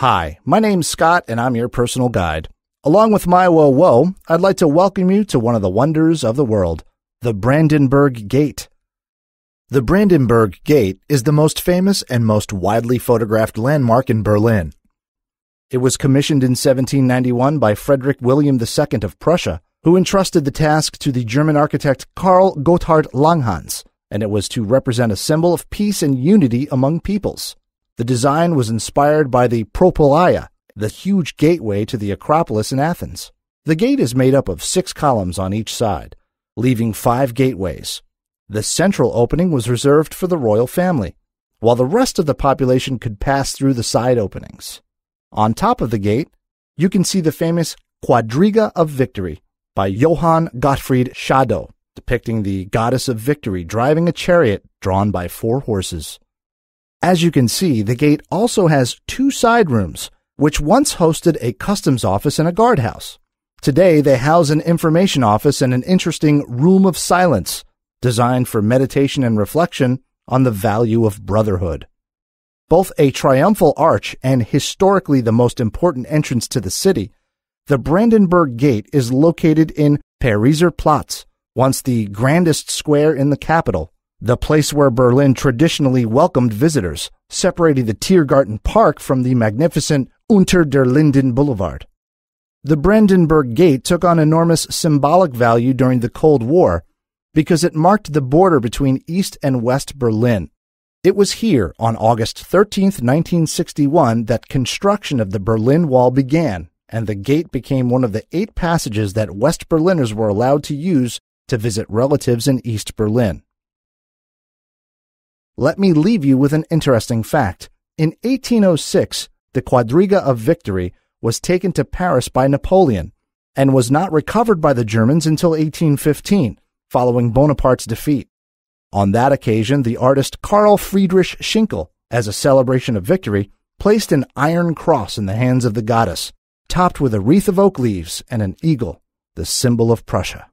Hi, my name's Scott, and I'm your personal guide. Along with my woe woe, I'd like to welcome you to one of the wonders of the world, the Brandenburg Gate. The Brandenburg Gate is the most famous and most widely photographed landmark in Berlin. It was commissioned in 1791 by Frederick William II of Prussia, who entrusted the task to the German architect Karl Gotthard Langhans, and it was to represent a symbol of peace and unity among peoples. The design was inspired by the Propylaea, the huge gateway to the Acropolis in Athens. The gate is made up of six columns on each side, leaving five gateways. The central opening was reserved for the royal family, while the rest of the population could pass through the side openings. On top of the gate, you can see the famous Quadriga of Victory by Johann Gottfried Schadow, depicting the goddess of victory driving a chariot drawn by four horses. As you can see, the gate also has two side rooms, which once hosted a customs office and a guardhouse. Today, they house an information office and an interesting room of silence designed for meditation and reflection on the value of brotherhood. Both a triumphal arch and historically the most important entrance to the city, the Brandenburg Gate is located in Pariser Platz, once the grandest square in the capital the place where Berlin traditionally welcomed visitors, separating the Tiergarten Park from the magnificent Unter der Linden Boulevard. The Brandenburg Gate took on enormous symbolic value during the Cold War because it marked the border between East and West Berlin. It was here, on August 13, 1961, that construction of the Berlin Wall began, and the gate became one of the eight passages that West Berliners were allowed to use to visit relatives in East Berlin let me leave you with an interesting fact. In 1806, the Quadriga of Victory was taken to Paris by Napoleon and was not recovered by the Germans until 1815, following Bonaparte's defeat. On that occasion, the artist Carl Friedrich Schinkel, as a celebration of victory, placed an iron cross in the hands of the goddess, topped with a wreath of oak leaves and an eagle, the symbol of Prussia.